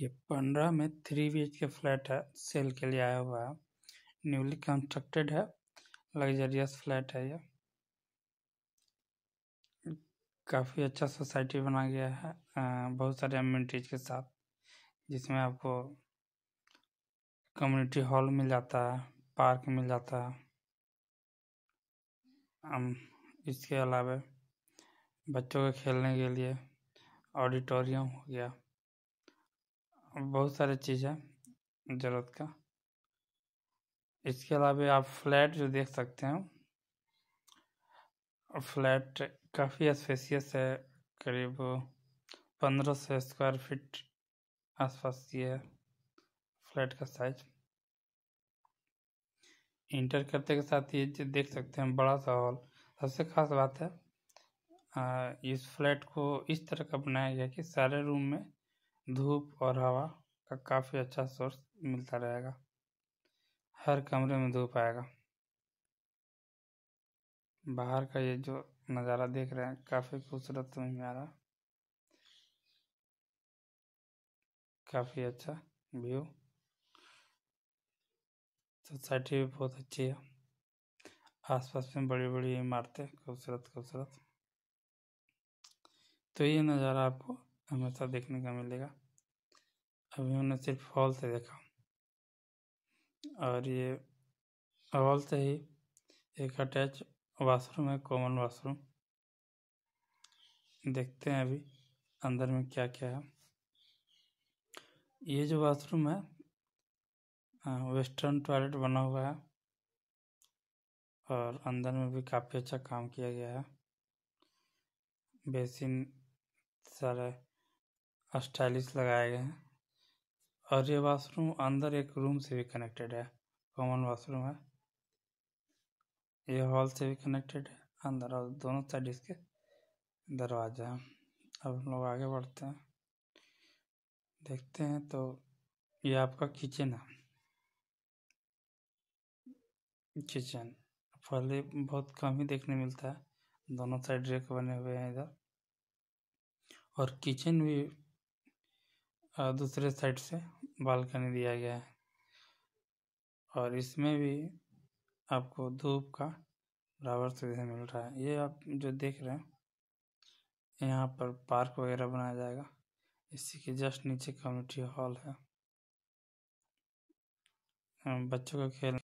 ये पंद्रह में थ्री बी के फ्लैट है सेल के लिए आया हुआ है न्यूली कंस्ट्रक्टेड है लग्जरियस फ्लैट है ये काफ़ी अच्छा सोसाइटी बना गया है बहुत सारे अम्यूनिटीज के साथ जिसमें आपको कम्युनिटी हॉल मिल जाता है पार्क मिल जाता है इसके अलावा बच्चों के खेलने के लिए ऑडिटोरियम हो गया बहुत सारे चीज़ है ज़रूरत का इसके अलावा आप फ्लैट जो देख सकते हैं फ्लैट काफ़ी स्पेसियस है करीब पंद्रह सौ स्क्वायर फीट आसपास ये है फ्लैट का साइज इंटर करते के साथ ये देख सकते हैं बड़ा सा हॉल सबसे खास बात है आ, इस फ्लैट को इस तरह का बनाया गया कि सारे रूम में धूप और हवा का काफ़ी अच्छा सोर्स मिलता रहेगा हर कमरे में धूप आएगा बाहर का ये जो नज़ारा देख रहे हैं काफ़ी खूबसूरत समझ में आ रहा काफ़ी अच्छा व्यू सोसाइटी भी बहुत अच्छी है आसपास में बड़ी बड़ी इमारतें खूबसूरत खूबसूरत तो ये नज़ारा आपको हमेशा देखने का मिलेगा अभी हमने सिर्फ हॉल से देखा और ये हॉल से ही एक अटैच वाशरूम है कॉमन वाशरूम देखते हैं अभी अंदर में क्या क्या है ये जो बाथरूम है वेस्टर्न टॉयलेट बना हुआ है और अंदर में भी काफ़ी अच्छा काम किया गया है बेसिन सारे स्टाइलिश लगाए गए हैं और ये वाशरूम अंदर एक रूम से भी कनेक्टेड है कॉमन वाशरूम है ये हॉल से भी कनेक्टेड है अंदर और दोनों साइड इसके दरवाजा है अब हम लोग आगे बढ़ते हैं देखते हैं तो ये आपका किचन है किचन पहले बहुत कम ही देखने मिलता है दोनों साइड रेक बने हुए हैं इधर और किचन भी दूसरे साइड से बालकनी दिया गया है और इसमें भी आपको धूप का बराबर सुविधा मिल रहा है ये आप जो देख रहे हैं यहाँ पर पार्क वगैरह बनाया जाएगा इसी के जस्ट नीचे कम्युनिटी हॉल है बच्चों का खेल